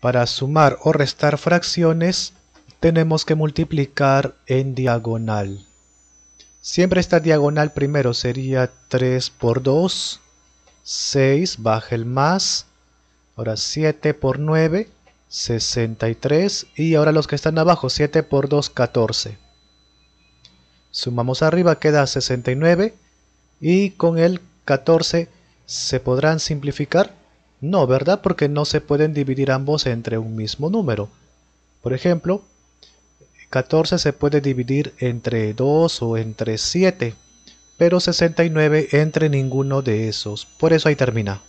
Para sumar o restar fracciones tenemos que multiplicar en diagonal. Siempre esta diagonal primero sería 3 por 2, 6, baja el más, ahora 7 por 9, 63 y ahora los que están abajo 7 por 2 14 sumamos arriba queda 69 y con el 14 se podrán simplificar no, ¿verdad? Porque no se pueden dividir ambos entre un mismo número. Por ejemplo, 14 se puede dividir entre 2 o entre 7, pero 69 entre ninguno de esos. Por eso ahí termina.